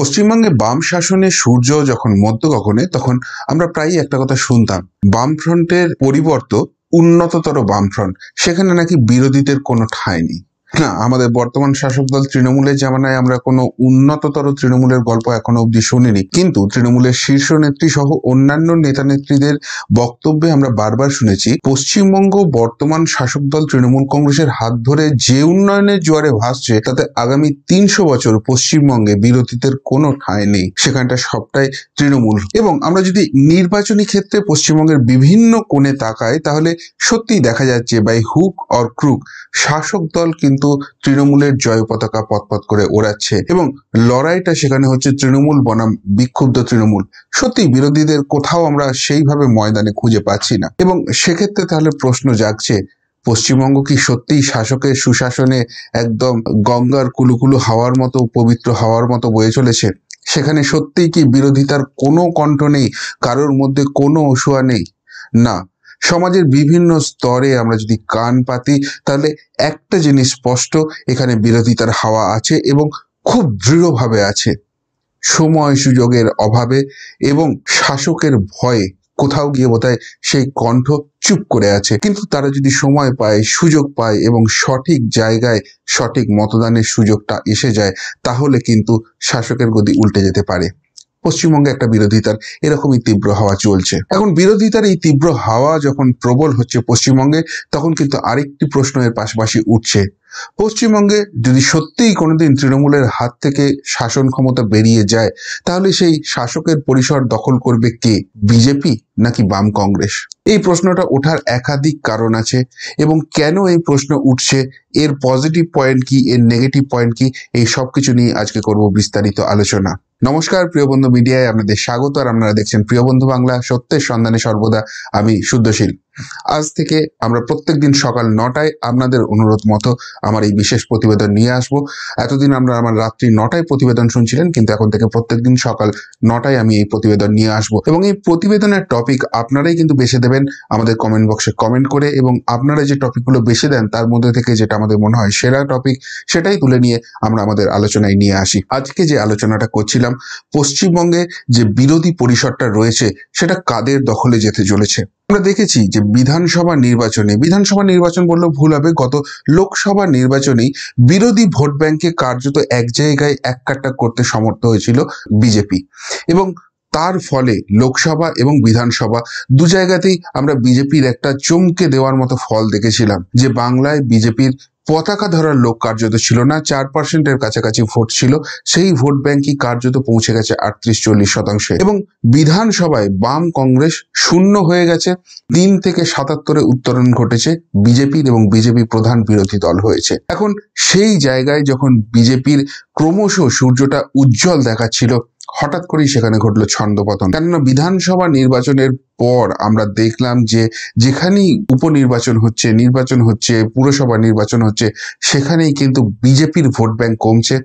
পশ্চিমবঙ্গে বাম শাসনে সূর্য যখন মধ্য গগনে তখন আমরা প্রায়ই একটা কথা শুনতাম বামফ্রন্টের পরিবর্ত উন্নততর বামফ্রন্ট সেখানে নাকি বিরোধীদের কোনো ঠাঁই নেই না আমাদের বর্তমান শাসক দল তৃণমূলের জামানায় আমরা কোনো উন্নততর তৃণমূলের গল্প এখনো অব্দি শুনিনি কিন্তু তৃণমূলের শীর্ষ নেত্রী সহ অন্যান্য নেতা নেত্রীদের বক্তব্যে আমরা বারবার শুনেছি পশ্চিমবঙ্গ বর্তমান শাসক দল তৃণমূল কংগ্রেসের হাত ধরে যে উন্নয়নের জোয়ারে ভাসছে তাতে আগামী তিনশো বছর পশ্চিমবঙ্গে বিরোধীদের কোনো ঠাঁই নেই সেখানটা সবটাই তৃণমূল এবং আমরা যদি নির্বাচনী ক্ষেত্রে পশ্চিমবঙ্গের বিভিন্ন কোণে তাকাই তাহলে সত্যিই দেখা যাচ্ছে বাই হুক অর ক্রুক শাসক দল কিন্তু কিন্তু তৃণমূলের জয় পতাকা পথপথ করে ওড়াচ্ছে এবং লড়াইটা সেখানে হচ্ছে তৃণমূল বনাম বিক্ষুব্ধ তৃণমূল সত্যি বিরোধীদের কোথাও আমরা সেইভাবে ময়দানে খুঁজে পাচ্ছি না এবং সেক্ষেত্রে তাহলে প্রশ্ন জাগছে পশ্চিমবঙ্গ কি সত্যিই শাসকের সুশাসনে একদম গঙ্গার কুলুকুলু হাওয়ার মতো পবিত্র হাওয়ার মতো বয়ে চলেছে সেখানে সত্যিই কি বিরোধিতার কোনো কণ্ঠ নেই কারোর মধ্যে কোনো অসুয়া নেই না সমাজের বিভিন্ন স্তরে আমরা যদি কান পাতি তাহলে একটা জিনিস স্পষ্ট এখানে বিরোধিতার হাওয়া আছে এবং খুব দৃঢ়ভাবে আছে সময় সুযোগের অভাবে এবং শাসকের ভয়ে কোথাও গিয়ে বোধ সেই কণ্ঠ চুপ করে আছে কিন্তু তারা যদি সময় পায় সুযোগ পায় এবং সঠিক জায়গায় সঠিক মতদানের সুযোগটা এসে যায় তাহলে কিন্তু শাসকের গদি উল্টে যেতে পারে পশ্চিমবঙ্গে একটা বিরোধিতার এরকমই তীব্র হাওয়া চলছে এখন বিরোধিতার এই তীব্র হাওয়া যখন প্রবল হচ্ছে পশ্চিমবঙ্গে তখন কিন্তু আরেকটি প্রশ্ন এর পাশাপাশি উঠছে পশ্চিমবঙ্গে যদি সত্যিই কোনোদিন তৃণমূলের হাত থেকে শাসন ক্ষমতা বেরিয়ে যায় তাহলে সেই শাসকের পরিসর দখল করবে কে বিজেপি নাকি বাম কংগ্রেস এই প্রশ্নটা ওঠার একাধিক কারণ আছে এবং কেন এই প্রশ্ন উঠছে এর পজিটিভ পয়েন্ট কি এর নেগেটিভ পয়েন্ট কি এই সব কিছু নিয়ে আজকে করব বিস্তারিত আলোচনা নমস্কার প্রিয় বন্ধু মিডিয়ায় আপনাদের স্বাগত আর আপনারা দেখছেন প্রিয় বন্ধু বাংলা সত্যের সন্ধানে সর্বদা আমি শুদ্ধশীল আজ থেকে আমরা প্রত্যেক দিন সকাল নটায় আপনাদের অনুরোধ মতো আমার এই বিশেষ প্রতিবেদন নিয়ে আসব এতদিন আমরা আমার রাত্রি নটায় প্রতিবেদন শুনছিলেন কিন্তু এখন থেকে প্রত্যেক দিন সকাল নটায় আমি এই প্রতিবেদন নিয়ে আসব এবং এই প্রতিবেদনের টপিক আপনারাই কিন্তু বেছে দেবেন আমাদের কমেন্ট বক্সে কমেন্ট করে এবং আপনারা যে টপিকগুলো বেছে দেন তার মধ্যে থেকে যেটা আমাদের মনে হয় সেরা টপিক সেটাই তুলে নিয়ে আমরা আমাদের আলোচনায় নিয়ে আসি আজকে যে আলোচনাটা করছিলাম পশ্চিমবঙ্গে যে বিরোধী পরিসরটা রয়েছে সেটা কাদের দখলে যেতে চলেছে আমরা দেখেছি যে বিধানসভা নির্বাচনে বিধানসভা নির্বাচন বললে ভুল হবে গত লোকসভা নির্বাচনেই বিরোধী ভোট ব্যাংকে কার্যত এক জায়গায় এক কাট্টা করতে সমর্থ হয়েছিল বিজেপি এবং তার ফলে লোকসভা এবং বিধানসভা দু জায়গাতেই আমরা বিজেপির একটা চমকে দেওয়ার মতো ফল দেখেছিলাম যে বাংলায় বিজেপির পতাকা ধরার লোক কার্যত ছিল না চার পার্সেন্টের কাছাকাছি ভোট ছিল সেই ভোট ব্যাংকই কার্যত পৌঁছে গেছে আটত্রিশ চল্লিশ শতাংশে এবং বিধানসভায় বাম কংগ্রেস শূন্য হয়ে গেছে তিন থেকে সাতাত্তরে উত্তরণ ঘটেছে বিজেপির এবং বিজেপি প্রধান বিরোধী দল হয়েছে এখন সেই জায়গায় যখন বিজেপির ক্রমশ সূর্যটা উজ্জ্বল দেখাচ্ছিল হঠাৎ করেই সেখানে ঘটলো ছন্দপতন কেননা বিধানসভা নির্বাচনের পর আমরা দেখলাম যে যেখানেই উপনির্বাচন হচ্ছে নির্বাচন হচ্ছে পুরসভা নির্বাচন হচ্ছে সেখানেই কিন্তু বিজেপির ভোট ব্যাংক কমছে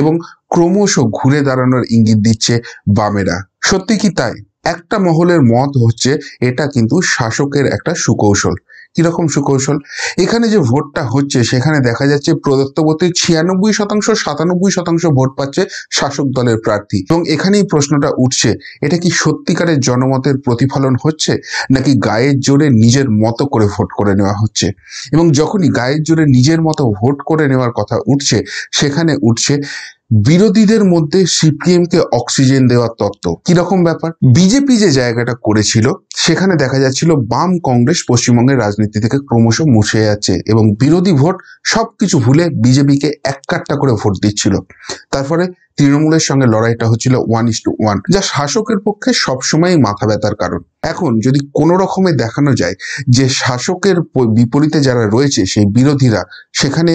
এবং ক্রমশ ঘুরে দাঁড়ানোর ইঙ্গিত দিচ্ছে বামেরা সত্যি কি তাই একটা মহলের মত হচ্ছে এটা কিন্তু শাসকের একটা সুকৌশল কিরকম সুকৌশল এখানে যে ভোটটা হচ্ছে সেখানে দেখা যাচ্ছে প্রদত্ত ভোটে ছিয়ানব্বই শতাংশ সাতানব্বই শতাংশ ভোট পাচ্ছে শাসক দলের প্রার্থী এবং এখানেই প্রশ্নটা উঠছে এটা কি সত্যিকারের জনমতের প্রতিফলন হচ্ছে নাকি গায়ের জোরে নিজের মতো করে ভোট করে নেওয়া হচ্ছে এবং যখনই গায়ের জোরে নিজের মতো ভোট করে নেওয়ার কথা উঠছে সেখানে উঠছে বিরোধীদের মধ্যে সিপিএমকে অক্সিজেন দেওয়ার তত্ত্ব কিরকম ব্যাপার বিজেপি যে জায়গাটা করেছিল সেখানে দেখা যাচ্ছিল বাম কংগ্রেস পশ্চিমবঙ্গের রাজনীতি থেকে ক্রমশ মুছে যাচ্ছে এবং বিরোধী ভোট সবকিছু ভুলে বিজেপিকে এক কাট্টা করে ভোট দিচ্ছিল তারপরে তৃণমূলের সঙ্গে লড়াইটা হচ্ছিল ওয়ান ইস টু ওয়ান যা শাসকের পক্ষে সবসময় মাথা ব্যথার কারণ এখন যদি কোনো রকমে দেখানো যায় যে শাসকের বিপরীতে যারা রয়েছে সেই বিরোধীরা সেখানে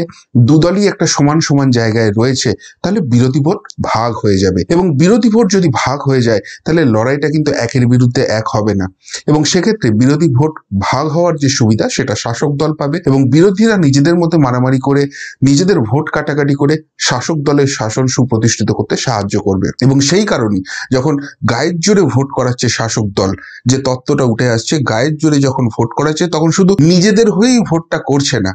দুদলই একটা সমান সমান জায়গায় রয়েছে তাহলে বিরোধী ভোট ভাগ হয়ে যাবে এবং বিরোধী ভোট যদি ভাগ হয়ে যায় তাহলে লড়াইটা কিন্তু একের বিরুদ্ধে এক হবে না এবং সেক্ষেত্রে বিরোধী ভোট ভাগ হওয়ার যে সুবিধা সেটা শাসক দল পাবে এবং বিরোধীরা নিজেদের মধ্যে মারামারি করে নিজেদের ভোট কাটাকাটি করে শাসক দলের শাসন সুপ্রতিষ্ঠিত প্রভাবিত করতে সাহায্য করবে এবং সেই কারণেই যখন গায়ের জোরে ভোট করাচ্ছে শাসক দল যে তত্ত্বটা উঠে আসছে গায়ের জোরে যখন ভোট করাচ্ছে তখন শুধু নিজেদের হয়েই ভোটটা করছে না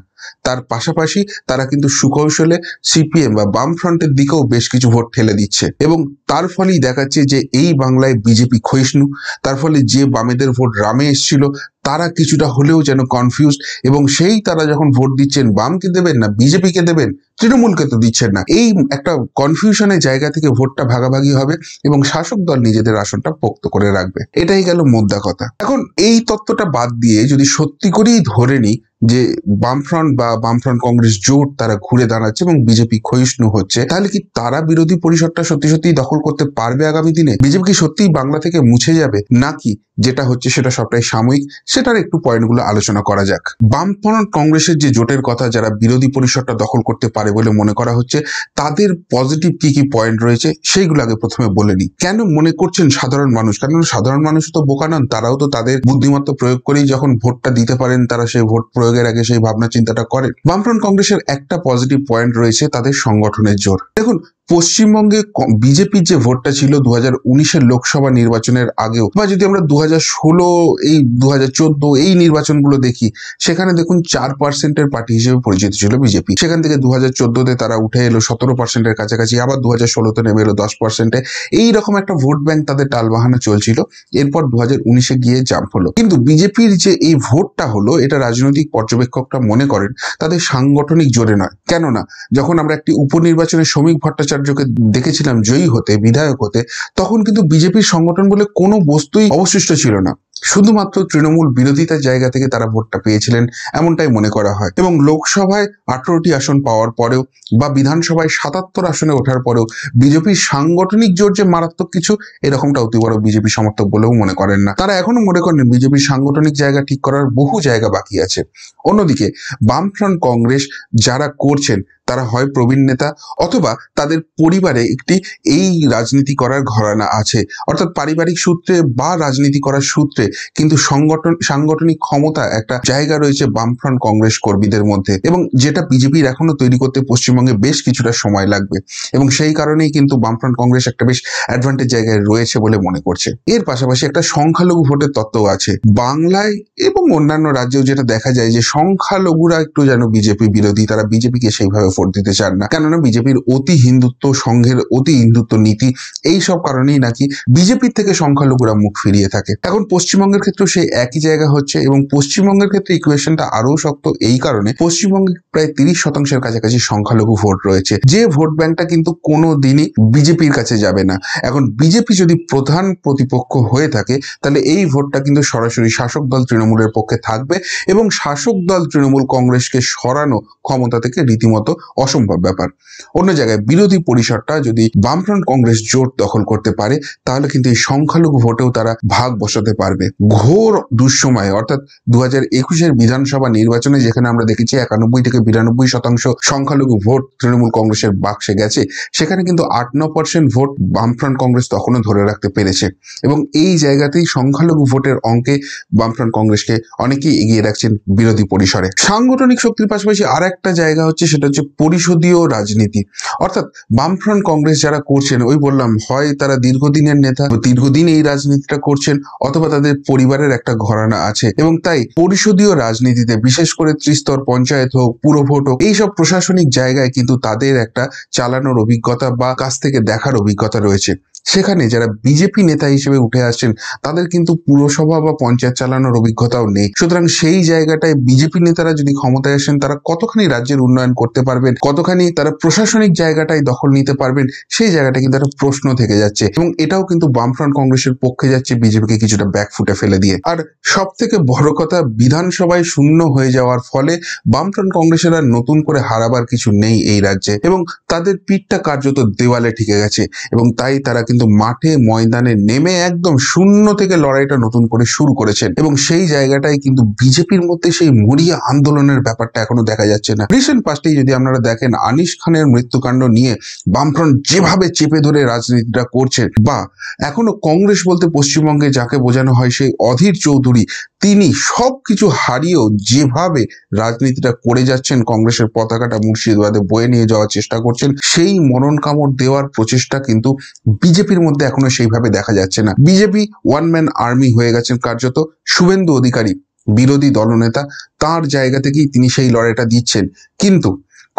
তার পাশাপাশি তারা কিন্তু সুকৌশলে সিপিএম বা বাম ফ্রন্টের দিকেও বেশ কিছু ভোট ঠেলে দিচ্ছে এবং তার ফলেই দেখাচ্ছে যে এই বাংলায় বিজেপি ক্ষয়িষ্ণু তার ফলে যে বামেদের ভোট রামে এসছিল তারা কিছুটা হলেও যেন কনফিউজ এবং সেই তারা যখন ভোট দিচ্ছেন বামকে দেবেন না বিজেপিকে দেবেন তৃণমূলকে তো দিচ্ছেন না এই একটা কনফিউশনের জায়গা থেকে ভোটটা ভাগাভাগি হবে এবং শাসক দল নিজেদের আসনটা পোক্ত করে রাখবে এটাই গেল মোদ্দা কথা এখন এই তত্ত্বটা বাদ দিয়ে যদি সত্যি করেই ধরে নিই যে বামফ্রন্ট বা বামফ্রন্ট কংগ্রেস জোট তারা ঘুরে দাঁড়াচ্ছে এবং বিজেপি ক্ষয়িষ্ণু হচ্ছে তাহলে কি তারা বিরোধী পরিষদটা সত্যি সত্যি দখল করতে পারবে আগামী দিনে বিজেপি কি সত্যিই বাংলা থেকে মুছে যাবে নাকি যেটা হচ্ছে সেটা সবটাই সাময়িক সেটার একটু পয়েন্টগুলো আলোচনা করা যাক বামফ্রন্ট কংগ্রেসের যে জোটের কথা যারা বিরোধী পরিষদটা দখল করতে পারে বলে মনে করা হচ্ছে তাদের পজিটিভ কি কি পয়েন্ট রয়েছে সেইগুলো আগে প্রথমে বলে নিই কেন মনে করছেন সাধারণ মানুষ কারণ সাধারণ মানুষ তো বোকা নন তারাও তো তাদের বুদ্ধিমত্তা প্রয়োগ করেই যখন ভোটটা দিতে পারেন তারা সেই ভোট প্রয়োগ যোগের আগে সেই ভাবনা চিন্তাটা করেন বামফ্রন্ট কংগ্রেসের একটা পজিটিভ পয়েন্ট রয়েছে তাদের সংগঠনের জোর দেখুন পশ্চিমবঙ্গে বিজেপির যে ভোটটা ছিল দু হাজার উনিশের লোকসভা নির্বাচনের আগেও বা যদি আমরা দু হাজার ষোলো এই দু হাজার চোদ্দ এই নির্বাচনগুলো দেখি সেখানে দেখুন চার পার্সেন্টের পার্টি হিসেবে পরিচিত ছিল বিজেপি সেখান থেকে দু হাজার চোদ্দতে তারা উঠে এলো সতেরো পার্সেন্টের কাছাকাছি আবার দু হাজার ষোলোতে নেমে এলো দশ পার্সেন্টে এইরকম একটা ভোট ব্যাংক তাদের টালবাহানা চলছিল এরপর দু হাজার উনিশে গিয়ে জাম্প হলো কিন্তু বিজেপির যে এই ভোটটা হলো এটা রাজনৈতিক পর্যবেক্ষকরা মনে করেন তাদের সাংগঠনিক জোরে নয় কেননা যখন আমরা একটি উপনির্বাচনের শ্রমিক ভট্টাচার্য ভট্টাচার্যকে দেখেছিলাম জয়ী হতে বিধায়ক হতে তখন কিন্তু বিজেপির সংগঠন বলে কোনো বস্তুই অবশিষ্ট ছিল না শুধুমাত্র তৃণমূল বিরোধিতার জায়গা থেকে তারা ভোটটা পেয়েছিলেন এমনটাই মনে করা হয় এবং লোকসভায় আঠারোটি আসন পাওয়ার পরেও বা বিধানসভায় সাতাত্তর আসনে ওঠার পরেও বিজেপির সাংগঠনিক জোর যে মারাত্মক কিছু এরকমটা অতি বড় বিজেপি সমর্থক বলেও মনে করেন না তারা এখনো মনে করেন বিজেপির সাংগঠনিক জায়গা ঠিক করার বহু জায়গা বাকি আছে অন্যদিকে বামফ্রন্ট কংগ্রেস যারা করছেন তারা হয় প্রবীণ নেতা অথবা তাদের পরিবারে একটি এই রাজনীতি করার ঘরানা আছে অর্থাৎ পারিবারিক সূত্রে বা রাজনীতি করার সূত্রে কিন্তু সংগঠন সাংগঠনিক ক্ষমতা একটা জায়গা রয়েছে বামফ্রন্ট কংগ্রেস কর্মীদের মধ্যে এবং যেটা বিজেপির এখনো তৈরি করতে পশ্চিমবঙ্গে বেশ কিছুটা সময় লাগবে এবং সেই কারণেই কিন্তু বামফ্রন্ট কংগ্রেস একটা বেশ অ্যাডভান্টেজ জায়গায় রয়েছে বলে মনে করছে এর পাশাপাশি একটা সংখ্যালঘু ভোটের তত্ত্ব আছে বাংলায় এবং অন্যান্য রাজ্যেও যেটা দেখা যায় যে সংখ্যালঘুরা একটু যেন বিজেপি বিরোধী তারা বিজেপিকে সেইভাবে ভোট দিতে চান না কেননা বিজেপির অতি হিন্দুত্ব সংঘের অতি হিন্দুত্ব নীতি এই সব কারণেই নাকি বিজেপির থেকে সংখ্যালঘুরা মুখ ফিরিয়ে থাকে এখন পশ্চিমবঙ্গের ক্ষেত্রে সেই একই জায়গা হচ্ছে এবং পশ্চিমবঙ্গের ক্ষেত্রে ইকুয়েশনটা আরো শক্ত এই কারণে পশ্চিমবঙ্গে প্রায় তিরিশ শতাংশের কাছাকাছি সংখ্যালঘু ভোট রয়েছে যে ভোট ব্যাংকটা কিন্তু কোনো দিনই বিজেপির কাছে যাবে না এখন বিজেপি যদি প্রধান প্রতিপক্ষ হয়ে থাকে তাহলে এই ভোটটা কিন্তু সরাসরি শাসক দল তৃণমূলের পক্ষে থাকবে এবং শাসক দল তৃণমূল কংগ্রেসকে সরানো ক্ষমতা থেকে রীতিমতো অসম্ভব ব্যাপার অন্য জায়গায় বিরোধী পরিসরটা যদি বামফ্রন্ট কংগ্রেস জোট দখল করতে পারে তাহলে কিন্তু এই সংখ্যালঘু ভোটেও তারা ভাগ বসাতে পারবে ঘোর দুঃসময়ে অর্থাৎ দু হাজার একুশের বিধানসভা নির্বাচনে যেখানে আমরা দেখেছি একানব্বই থেকে বিরানব্বই শতাংশ সংখ্যালঘু ভোট তৃণমূল কংগ্রেসের বাক্সে গেছে সেখানে কিন্তু আট ন পার্সেন্ট ভোট বামফ্রন্ট কংগ্রেস তখনও ধরে রাখতে পেরেছে এবং এই জায়গাতেই সংখ্যালঘু ভোটের অঙ্কে বামফ্রন্ট কংগ্রেসকে অনেকেই এগিয়ে রাখছেন বিরোধী পরিসরে সাংগঠনিক শক্তির পাশাপাশি আর একটা জায়গা হচ্ছে সেটা হচ্ছে পরিশোধীয় রাজনীতি অর্থাৎ বামফ্রন্ট কংগ্রেস যারা করছেন ওই বললাম হয় তারা দীর্ঘদিনের নেতা দীর্ঘদিন এই রাজনীতিটা করছেন অথবা তাদের পরিবারের একটা ঘরানা আছে এবং তাই পরিশোধীয় রাজনীতিতে বিশেষ করে ত্রিস্তর পঞ্চায়েত হোক ভোট হোক এইসব প্রশাসনিক জায়গায় কিন্তু তাদের একটা চালানোর অভিজ্ঞতা বা কাছ থেকে দেখার অভিজ্ঞতা রয়েছে সেখানে যারা বিজেপি নেতা হিসেবে উঠে আসছেন তাদের কিন্তু পুরসভা বা পঞ্চায়েত চালানোর অভিজ্ঞতাও নেই সুতরাং সেই জায়গাটায় বিজেপি নেতারা যদি ক্ষমতায় আসেন তারা কতখানি রাজ্যের উন্নয়ন করতে পারবেন কতখানি তারা প্রশাসনিক জায়গাটায় দখল নিতে পারবেন সেই জায়গাটা কিন্তু একটা প্রশ্ন থেকে যাচ্ছে এবং এটাও কিন্তু বামফ্রন্ট কংগ্রেসের পক্ষে যাচ্ছে বিজেপিকে কিছুটা ব্যাকফুটে ফেলে দিয়ে আর সব থেকে বড় কথা বিধানসভায় শূন্য হয়ে যাওয়ার ফলে বামফ্রন্ট কংগ্রেসের আর নতুন করে হারাবার কিছু নেই এই রাজ্যে এবং তাদের পিঠটা কার্যত দেওয়ালে ঠেকে গেছে এবং তাই তারা কিন্তু মাঠে ময়দানে নেমে একদম শূন্য থেকে লড়াইটা নতুন করে শুরু করেছেন এবং সেই জায়গাটায় কিন্তু বিজেপির মধ্যে সেই মরিয়া আন্দোলনের ব্যাপারটা এখনো দেখা যাচ্ছে না রিসেন্ট পাস্টেই যদি আপনারা দেখেন আনিস খানের মৃত্যুকাণ্ড নিয়ে বামফ্রন্ট যেভাবে চেপে ধরে রাজনীতিটা করছে বা এখনো কংগ্রেস বলতে পশ্চিমবঙ্গে যাকে বোঝানো হয় সেই অধীর চৌধুরী তিনি সব কিছু হারিয়েও যেভাবে রাজনীতিটা করে যাচ্ছেন কংগ্রেসের পতাকাটা মুর্শিদাবাদে বয়ে নিয়ে যাওয়ার চেষ্টা করছেন সেই মরণ কামড় দেওয়ার প্রচেষ্টা কিন্তু বিজেপি বিজেপির মধ্যে এখনো সেইভাবে দেখা যাচ্ছে না বিজেপি ওয়ান ম্যান আর্মি হয়ে গেছেন কার্যত শুভেন্দু অধিকারী বিরোধী দলনেতা তার জায়গা থেকেই তিনি সেই লড়াইটা দিচ্ছেন কিন্তু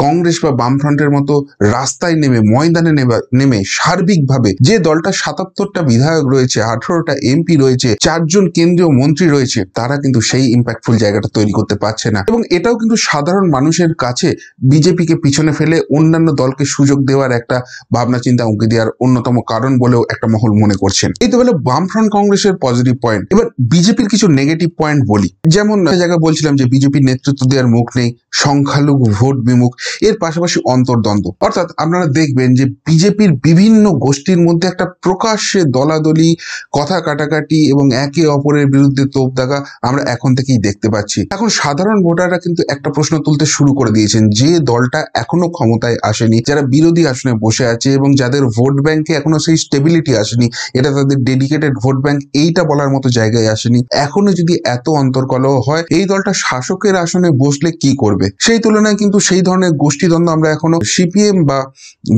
কংগ্রেস বা বামফ্রন্টের মতো রাস্তায় নেমে ময়দানে নেমে সার্বিকভাবে যে দলটা সাতাত্তরটা বিধায়ক রয়েছে আঠারোটা এমপি রয়েছে চারজন কেন্দ্রীয় মন্ত্রী রয়েছে তারা কিন্তু সেই ইম্প্যাক্টফুল জায়গাটা তৈরি করতে পারছে না এবং এটাও কিন্তু সাধারণ মানুষের কাছে বিজেপিকে পিছনে ফেলে অন্যান্য দলকে সুযোগ দেওয়ার একটা ভাবনা চিন্তা উঁকি দেওয়ার অন্যতম কারণ বলেও একটা মহল মনে করছেন এই তো বলে বামফ্রন্ট কংগ্রেসের পজিটিভ পয়েন্ট এবার বিজেপির কিছু নেগেটিভ পয়েন্ট বলি যেমন জায়গা বলছিলাম যে বিজেপির নেতৃত্ব দেওয়ার মুখ নেই সংখ্যালঘু ভোট বিমুখ এর পাশাপাশি অন্তর্দ্বন্দ্ব অর্থাৎ আপনারা দেখবেন যে বিজেপির বিভিন্ন গোষ্ঠীর মধ্যে একটা প্রকাশ্যে দলাদলি কথা কাটাকাটি এবং একে অপরের বিরুদ্ধে তোপ দেখা আমরা এখন থেকেই দেখতে পাচ্ছি এখন সাধারণ ভোটাররা কিন্তু একটা প্রশ্ন তুলতে শুরু করে দিয়েছেন যে দলটা এখনো ক্ষমতায় আসেনি যারা বিরোধী আসনে বসে আছে এবং যাদের ভোট ব্যাংকে এখনো সেই স্টেবিলিটি আসেনি এটা তাদের ডেডিকেটেড ভোট ব্যাংক এইটা বলার মতো জায়গায় আসেনি এখনো যদি এত অন্তর্কলহ হয় এই দলটা শাসকের আসনে বসলে কি করবে সেই তুলনায় কিন্তু সেই ধরনের গোষ্ঠীদ্বন্দ্ব আমরা এখনো সিপিএম বা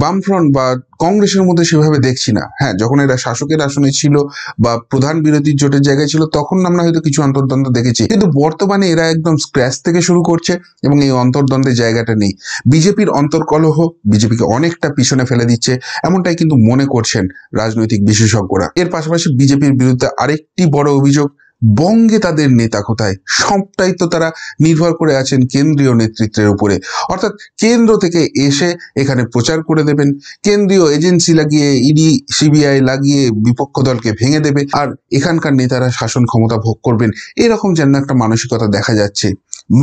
বামফ্রন্ট বা কংগ্রেসের মধ্যে সেভাবে দেখছি না হ্যাঁ যখন এরা শাসকের আসনে ছিল বা প্রধান বিরোধী জোটের জায়গায় ছিল তখন আমরা হয়তো কিছু অন্তর্দ্বন্দ্ব দেখেছি কিন্তু বর্তমানে এরা একদম স্ক্র্যাচ থেকে শুরু করছে এবং এই অন্তর্দ্বন্দ্বের জায়গাটা নেই বিজেপির অন্তর্কলহ বিজেপিকে অনেকটা পিছনে ফেলে দিচ্ছে এমনটাই কিন্তু মনে করছেন রাজনৈতিক বিশেষজ্ঞরা এর পাশাপাশি বিজেপির বিরুদ্ধে আরেকটি বড় অভিযোগ বঙ্গে তাদের নেতা কোথায় সবটাই তো তারা নির্ভর করে আছেন কেন্দ্রীয় নেতৃত্বের উপরে অর্থাৎ কেন্দ্র থেকে এসে এখানে প্রচার করে দেবেন কেন্দ্রীয় এজেন্সি লাগিয়ে ইডি সিবিআই লাগিয়ে বিপক্ষ দলকে ভেঙে দেবে আর এখানকার নেতারা শাসন ক্ষমতা ভোগ করবেন এরকম যেন একটা মানসিকতা দেখা যাচ্ছে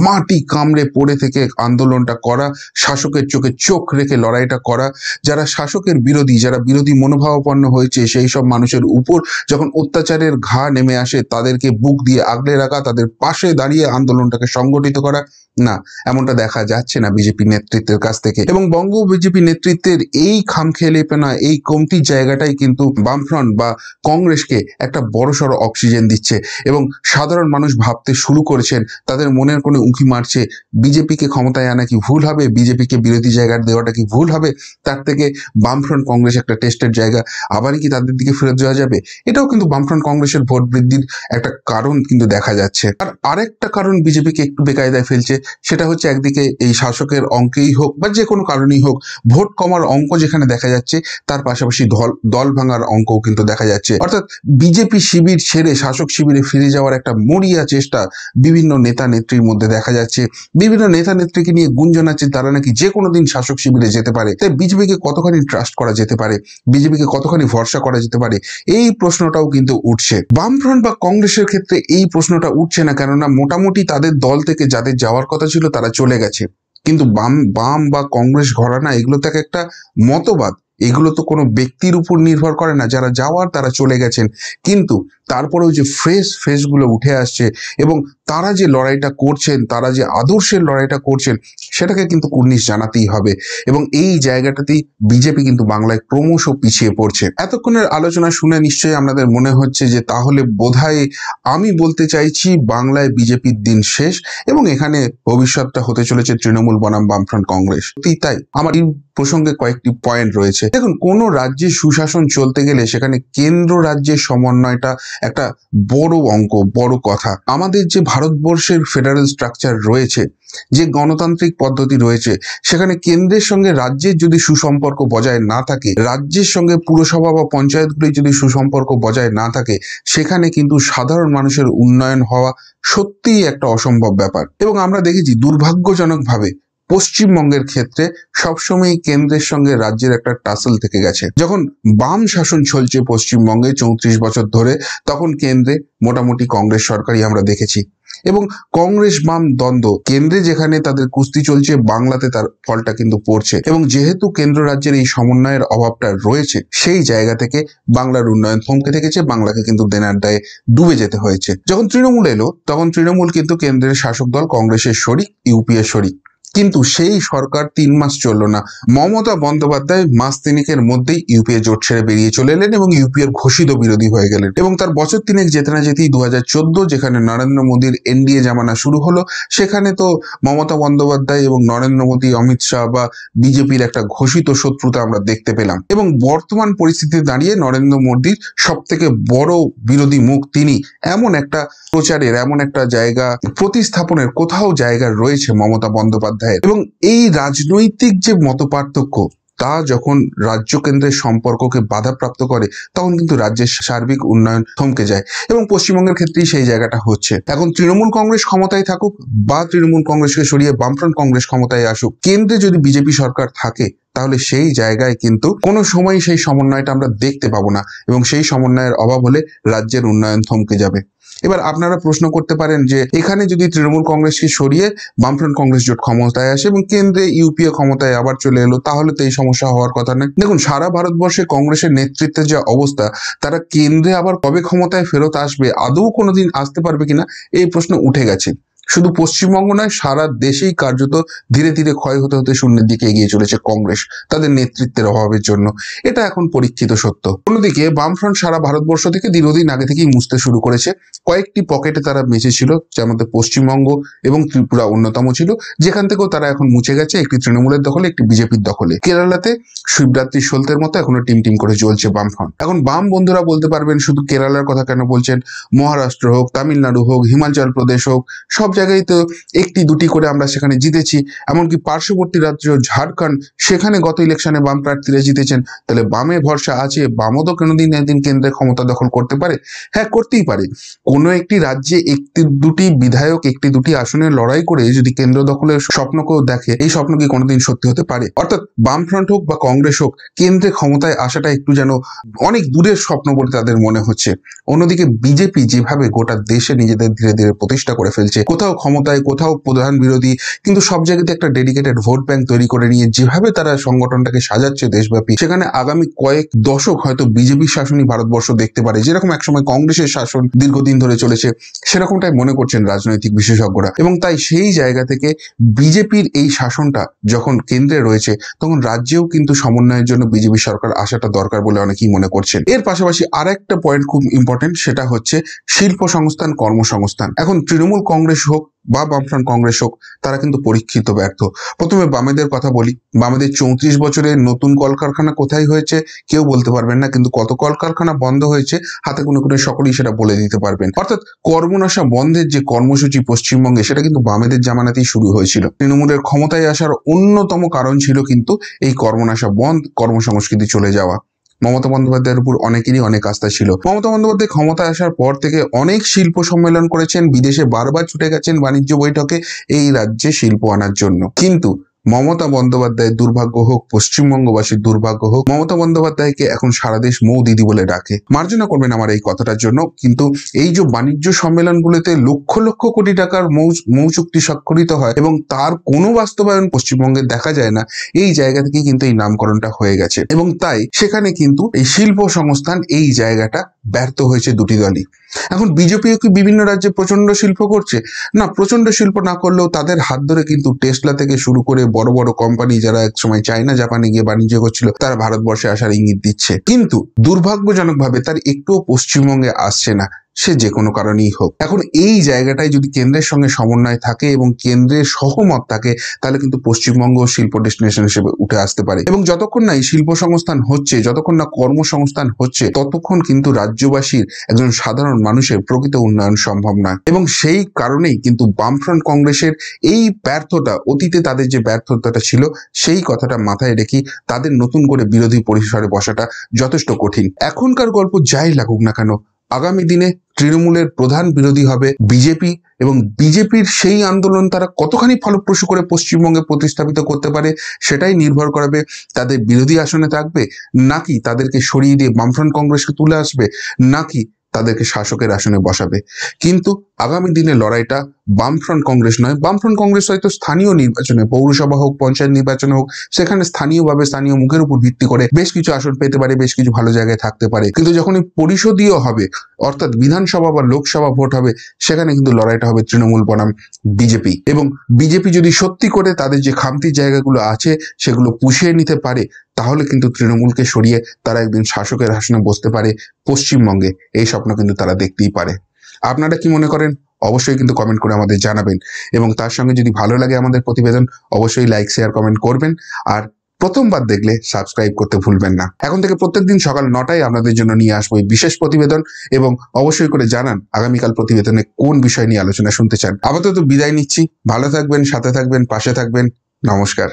মাটি কামড়ে পড়ে থেকে আন্দোলনটা করা শাসকের চোখে চোখ রেখে লড়াইটা করা যারা শাসকের বিরোধী যারা বিরোধী মনোভাবাপন্ন হয়েছে সেই সব মানুষের উপর যখন অত্যাচারের ঘা নেমে আসে তাদেরকে তাদেরকে বুক দিয়ে আগলে রাখা তাদের পাশে দাঁড়িয়ে আন্দোলনটাকে সংগঠিত করা না এমনটা দেখা যাচ্ছে না বিজেপি নেতৃত্বের কাছ থেকে এবং বঙ্গ বিজেপি নেতৃত্বের এই পেনা এই কমতি জায়গাটাই কিন্তু বামফ্রন্ট বা কংগ্রেসকে একটা বড়সড় অক্সিজেন দিচ্ছে এবং সাধারণ মানুষ ভাবতে শুরু করেছেন তাদের মনের কোনো উঁকি মারছে বিজেপিকে ক্ষমতায় আনা কি ভুল হবে বিজেপিকে বিরোধী জায়গার দেওয়াটা কি ভুল হবে তার থেকে বামফ্রন্ট কংগ্রেস একটা টেস্টের জায়গা আবার কি তাদের দিকে ফেরত যাওয়া যাবে এটাও কিন্তু বামফ্রন্ট কংগ্রেসের ভোট বৃদ্ধির একটা কারণ কিন্তু দেখা যাচ্ছে আর আরেকটা কারণ বিজেপিকে একটু বেকায়দায় ফেলছে সেটা হচ্ছে একদিকে এই শাসকের অঙ্কেই হোক বা যে কোনো কারণেই হোক ভোট কমার অঙ্ক যেখানে দেখা যাচ্ছে তার পাশাপাশি দল দল ভাঙার অঙ্কও কিন্তু দেখা যাচ্ছে অর্থাৎ বিজেপি শিবির ছেড়ে শাসক শিবিরে ফিরে যাওয়ার একটা মরিয়া চেষ্টা বিভিন্ন নেতা নেত্রীর মধ্যে দেখা যাচ্ছে বিভিন্ন নেতা নেত্রীকে নিয়ে গুঞ্জন আছে তারা নাকি যে কোনো দিন শাসক শিবিরে যেতে পারে তাই বিজেপিকে কতখানি ট্রাস্ট করা যেতে পারে বিজেপিকে কতখানি ভরসা করা যেতে পারে এই প্রশ্নটাও কিন্তু উঠছে বামফ্রন্ট বা কংগ্রেসের কংগ্রেসের ক্ষেত্রে এই প্রশ্নটা উঠছে না কেননা মোটামুটি তাদের দল থেকে যাদের যাওয়ার কথা ছিল তারা চলে গেছে কিন্তু বাম বাম বা কংগ্রেস ঘরানা এগুলো তো একটা মতবাদ এগুলো তো কোনো ব্যক্তির উপর নির্ভর করে না যারা যাওয়ার তারা চলে গেছেন কিন্তু তারপরেও যে ফ্রেশ ফেসগুলো উঠে আসছে এবং তারা যে লড়াইটা করছেন তারা যে আদর্শের লড়াইটা করছেন সেটাকে কিন্তু কুর্নিশ জানাতেই হবে এবং এই জায়গাটাতেই বিজেপি কিন্তু বাংলায় ক্রমশ পিছিয়ে পড়ছে এতক্ষণের আলোচনা শুনে নিশ্চয়ই আপনাদের মনে হচ্ছে যে তাহলে বোধহয় আমি বলতে চাইছি বাংলায় বিজেপির দিন শেষ এবং এখানে ভবিষ্যৎটা হতে চলেছে তৃণমূল বনাম বামফ্রন্ট কংগ্রেস তাই আমার এই প্রসঙ্গে কয়েকটি পয়েন্ট রয়েছে দেখুন কোনো রাজ্যে সুশাসন চলতে গেলে সেখানে কেন্দ্র রাজ্যের সমন্বয়টা একটা বড় অঙ্ক বড় কথা আমাদের যে ভারতবর্ষের ফেডারেল স্ট্রাকচার রয়েছে যে গণতান্ত্রিক পদ্ধতি রয়েছে সেখানে কেন্দ্রের সঙ্গে রাজ্যের যদি সুসম্পর্ক বজায় না থাকে রাজ্যের সঙ্গে পুরসভা বা পঞ্চায়েতগুলি যদি সুসম্পর্ক বজায় না থাকে সেখানে কিন্তু সাধারণ মানুষের উন্নয়ন হওয়া সত্যিই একটা অসম্ভব ব্যাপার এবং আমরা দেখেছি দুর্ভাগ্যজনকভাবে পশ্চিমবঙ্গের ক্ষেত্রে সবসময় কেন্দ্রের সঙ্গে রাজ্যের একটা টাসেল থেকে গেছে যখন বাম শাসন চলছে পশ্চিমবঙ্গে চৌত্রিশ বছর ধরে তখন কেন্দ্রে মোটামুটি কংগ্রেস সরকারই আমরা দেখেছি এবং কংগ্রেস বাম দ্বন্দ্ব কেন্দ্রে যেখানে তাদের কুস্তি চলছে বাংলাতে তার ফলটা কিন্তু পড়ছে এবং যেহেতু কেন্দ্র রাজ্যের এই সমন্বয়ের অভাবটা রয়েছে সেই জায়গা থেকে বাংলার উন্নয়ন থমকে থেকেছে বাংলাকে কিন্তু দেনার দায়ে ডুবে যেতে হয়েছে যখন তৃণমূল এলো তখন তৃণমূল কিন্তু কেন্দ্রের শাসক দল কংগ্রেসের শরিক ইউপিএ শরিক কিন্তু সেই সরকার তিন মাস চলল না মমতা বন্দ্যোপাধ্যায় মাস তিনেকের মধ্যেই ইউপিএ জোট ছেড়ে বেরিয়ে চলে এলেন এবং ইউপিএর ঘোষিত বিরোধী হয়ে গেলেন এবং তার বছর তিনেক যেতে না যেতেই দু যেখানে নরেন্দ্র মোদীর এনডিএ জামানা শুরু হলো সেখানে তো মমতা বন্দ্যোপাধ্যায় এবং নরেন্দ্র মোদী অমিত শাহ বা বিজেপির একটা ঘোষিত শত্রুতা আমরা দেখতে পেলাম এবং বর্তমান পরিস্থিতি দাঁড়িয়ে নরেন্দ্র মোদীর সব থেকে বড় বিরোধী মুখ তিনি এমন একটা প্রচারের এমন একটা জায়গা প্রতিস্থাপনের কোথাও জায়গা রয়েছে মমতা বন্দ্যোপাধ্যায় বন্দ্যোপাধ্যায়ের এবং এই রাজনৈতিক যে মত তা যখন রাজ্য কেন্দ্রের সম্পর্ককে বাধাপ্রাপ্ত করে তখন কিন্তু রাজ্যের সার্বিক উন্নয়ন থমকে যায় এবং পশ্চিমবঙ্গের ক্ষেত্রেই সেই জায়গাটা হচ্ছে এখন তৃণমূল কংগ্রেস ক্ষমতায় থাকুক বা তৃণমূল কংগ্রেসকে সরিয়ে বামফ্রন্ট কংগ্রেস ক্ষমতায় আসুক কেন্দ্রে যদি বিজেপি সরকার থাকে তাহলে সেই জায়গায় কিন্তু কোনো সময় সেই সমন্বয়টা আমরা দেখতে পাবো না এবং সেই সমন্বয়ের অভাব হলে রাজ্যের উন্নয়ন থমকে যাবে এবার আপনারা প্রশ্ন করতে পারেন যে এখানে যদি তৃণমূল কংগ্রেসকে সরিয়ে বামফ্রন্ট কংগ্রেস জোট ক্ষমতায় আসে এবং কেন্দ্রে ইউপিএ ক্ষমতায় আবার চলে এলো তাহলে তো এই সমস্যা হওয়ার কথা নয় দেখুন সারা ভারতবর্ষে কংগ্রেসের নেতৃত্বের যে অবস্থা তারা কেন্দ্রে আবার কবে ক্ষমতায় ফেরত আসবে আদৌ কোনোদিন আসতে পারবে কিনা এই প্রশ্ন উঠে গেছে শুধু পশ্চিমবঙ্গ নয় সারা দেশেই কার্যত ধীরে ধীরে ক্ষয় হতে হতে শূন্যের দিকে এগিয়ে চলেছে কংগ্রেস তাদের নেতৃত্বের অভাবের জন্য এটা এখন পরীক্ষিত সত্য অন্যদিকে বামফ্রন্ট সারা ভারতবর্ষ থেকে দীর্ঘদিন আগে থেকেই মুছতে শুরু করেছে কয়েকটি পকেটে তারা ছিল যার মধ্যে পশ্চিমবঙ্গ এবং ত্রিপুরা অন্যতম ছিল যেখান থেকেও তারা এখন মুছে গেছে একটি তৃণমূলের দখলে একটি বিজেপির দখলে কেরালাতে শিবরাত্রি সোলতের মতো এখনো টিম টিম করে চলছে বামফ্রন্ট এখন বাম বন্ধুরা বলতে পারবেন শুধু কেরালার কথা কেন বলছেন মহারাষ্ট্র হোক তামিলনাড়ু হোক হিমাচল প্রদেশ হোক সব জায়গায় তো একটি দুটি করে আমরা সেখানে জিতেছি এমনকি পার্শ্ববর্তী রাজ্য ঝাড়খণ্ড সেখানে গত ইলেকশনে বাম প্রার্থীরা জিতেছেন তাহলে বামে ভরসা আছে বামও তো কোনোদিন একদিন কেন্দ্রে ক্ষমতা দখল করতে পারে হ্যাঁ করতেই পারে কোনো একটি রাজ্যে একটি দুটি বিধায়ক একটি দুটি আসনে লড়াই করে যদি কেন্দ্র দখলের স্বপ্ন কেউ দেখে এই স্বপ্ন কি কোনোদিন সত্যি হতে পারে অর্থাৎ বামফ্রন্ট হোক বা কংগ্রেস হোক কেন্দ্রে ক্ষমতায় আসাটা একটু যেন অনেক দূরের স্বপ্ন বলে তাদের মনে হচ্ছে অন্যদিকে বিজেপি যেভাবে গোটা দেশে নিজেদের ধীরে ধীরে প্রতিষ্ঠা করে ফেলছে কোথাও কোথাও ক্ষমতায় কোথাও প্রধান বিরোধী কিন্তু সব জায়গাতে একটা ডেডিকেটেড ভোট ব্যাংক তৈরি করে নিয়ে যেভাবে তারা সংগঠনটাকে সাজাচ্ছে দেশব্যাপী সেখানে আগামী কয়েক দশক হয়তো বিজেপির শাসনই ভারতবর্ষ দেখতে পারে যেরকম একসময় কংগ্রেসের শাসন দীর্ঘদিন ধরে চলেছে সেরকমটাই মনে করছেন রাজনৈতিক বিশেষজ্ঞরা এবং তাই সেই জায়গা থেকে বিজেপির এই শাসনটা যখন কেন্দ্রে রয়েছে তখন রাজ্যেও কিন্তু সমন্বয়ের জন্য বিজেপি সরকার আসাটা দরকার বলে অনেকেই মনে করছেন এর পাশাপাশি আর একটা পয়েন্ট খুব ইম্পর্টেন্ট সেটা হচ্ছে শিল্প সংস্থান কর্মসংস্থান এখন তৃণমূল কংগ্রেস হোক বা বামফ্রন্ট কংগ্রেস হোক তারা কিন্তু পরীক্ষিত ব্যর্থ প্রথমে বামেদের কথা বলি বামেদের চৌত্রিশ বছরে নতুন কলকারখানা কোথায় হয়েছে কেউ বলতে পারবেন না কিন্তু কত কলকারখানা বন্ধ হয়েছে হাতে কোনো কোনো সকলেই সেটা বলে দিতে পারবেন অর্থাৎ কর্মনাশা বন্ধের যে কর্মসূচি পশ্চিমবঙ্গে সেটা কিন্তু বামেদের জামানাতেই শুরু হয়েছিল তৃণমূলের ক্ষমতায় আসার অন্যতম কারণ ছিল কিন্তু এই কর্মনাশা বন্ধ কর্মসংস্কৃতি চলে যাওয়া মমতা বন্দ্যোপাধ্যায়ের উপর অনেকেরই অনেক আস্থা ছিল মমতা বন্দ্যোপাধ্যায় ক্ষমতায় আসার পর থেকে অনেক শিল্প সম্মেলন করেছেন বিদেশে বারবার ছুটে গেছেন বাণিজ্য বৈঠকে এই রাজ্যে শিল্প আনার জন্য কিন্তু মমতা বন্দ্যোপাধ্যায় দুর্ভাগ্য হোক পশ্চিমবঙ্গবাসীর দুর্ভাগ্য হোক মমতা বন্দ্যোপাধ্যায়কে এখন সারা দেশ মৌ দিদি বলে ডাকে মার্জনা করবেন আমার এই কথাটার জন্য কিন্তু এই যে বাণিজ্য সম্মেলনগুলোতে লক্ষ লক্ষ কোটি টাকার মৌ মৌ চুক্তি স্বাক্ষরিত হয় এবং তার কোনো বাস্তবায়ন পশ্চিমবঙ্গে দেখা যায় না এই জায়গা থেকে কিন্তু এই নামকরণটা হয়ে গেছে এবং তাই সেখানে কিন্তু এই শিল্প সংস্থান এই জায়গাটা ব্যর্থ হয়েছে দুটি দলই এখন বিজেপিও কি বিভিন্ন রাজ্যে প্রচণ্ড শিল্প করছে না প্রচণ্ড শিল্প না করলেও তাদের হাত ধরে কিন্তু টেসলা থেকে শুরু করে বড় বড় কোম্পানি যারা একসময় চায়না জাপানে গিয়ে বাণিজ্য করছিল তারা ভারতবর্ষে আসার ইঙ্গিত দিচ্ছে কিন্তু দুর্ভাগ্যজনকভাবে তার একটুও পশ্চিমবঙ্গে আসছে না সে যে কোনো কারণেই হোক এখন এই জায়গাটায় যদি কেন্দ্রের সঙ্গে সমন্বয় থাকে এবং কেন্দ্রের সহমত থাকে তাহলে কিন্তু পশ্চিমবঙ্গ শিল্প ডেস্টিনেশন হিসেবে উঠে আসতে পারে এবং যতক্ষণ না এই শিল্প সংস্থান হচ্ছে যতক্ষণ না কর্মসংস্থান হচ্ছে ততক্ষণ কিন্তু রাজ্যবাসীর একজন সাধারণ মানুষের প্রকৃত উন্নয়ন সম্ভব নয় এবং সেই কারণেই কিন্তু বামফ্রন্ট কংগ্রেসের এই ব্যর্থতা অতীতে তাদের যে ব্যর্থতাটা ছিল সেই কথাটা মাথায় রেখে তাদের নতুন করে বিরোধী পরিসরে বসাটা যথেষ্ট কঠিন এখনকার গল্প যাই লাগুক না কেন আগামী দিনে তৃণমূলের প্রধান বিরোধী হবে বিজেপি এবং বিজেপির সেই আন্দোলন তারা কতখানি ফলপ্রসূ করে পশ্চিমবঙ্গে প্রতিস্থাপিত করতে পারে সেটাই নির্ভর করবে তাদের বিরোধী আসনে থাকবে নাকি তাদেরকে সরিয়ে দিয়ে বামফ্রন্ট কংগ্রেসকে তুলে আসবে নাকি তাদেরকে শাসকের আসনে বসাবে কিন্তু আগামী দিনে লড়াইটা বামফ্রন্ট কংগ্রেস নয় বামফ্রন্ট কংগ্রেস হয়তো স্থানীয় নির্বাচনে পৌরসভা হোক পঞ্চায়েত নির্বাচন হোক সেখানে স্থানীয়ভাবে স্থানীয় মুখের উপর ভিত্তি করে বেশ কিছু আসন পেতে পারে বেশ কিছু ভালো জায়গায় থাকতে পারে কিন্তু যখনই পরিষদীয় হবে অর্থাৎ বিধানসভা বা লোকসভা ভোট হবে সেখানে কিন্তু লড়াইটা হবে তৃণমূল বনাম বিজেপি এবং বিজেপি যদি সত্যি করে তাদের যে খামতির জায়গাগুলো আছে সেগুলো পুষিয়ে নিতে পারে তাহলে কিন্তু তৃণমূলকে সরিয়ে তারা একদিন শাসকের আসনে বসতে পারে পশ্চিমবঙ্গে এই স্বপ্ন কিন্তু তারা দেখতেই পারে আপনারা কি মনে করেন অবশ্যই কিন্তু কমেন্ট করে আমাদের জানাবেন এবং তার সঙ্গে যদি ভালো লাগে আমাদের প্রতিবেদন অবশ্যই লাইক শেয়ার কমেন্ট করবেন আর প্রথমবার দেখলে সাবস্ক্রাইব করতে ভুলবেন না এখন থেকে প্রত্যেকদিন সকাল নটায় আপনাদের জন্য নিয়ে আসবো বিশেষ প্রতিবেদন এবং অবশ্যই করে জানান আগামীকাল প্রতিবেদনে কোন বিষয় নিয়ে আলোচনা শুনতে চান আপাতত বিদায় নিচ্ছি ভালো থাকবেন সাথে থাকবেন পাশে থাকবেন নমস্কার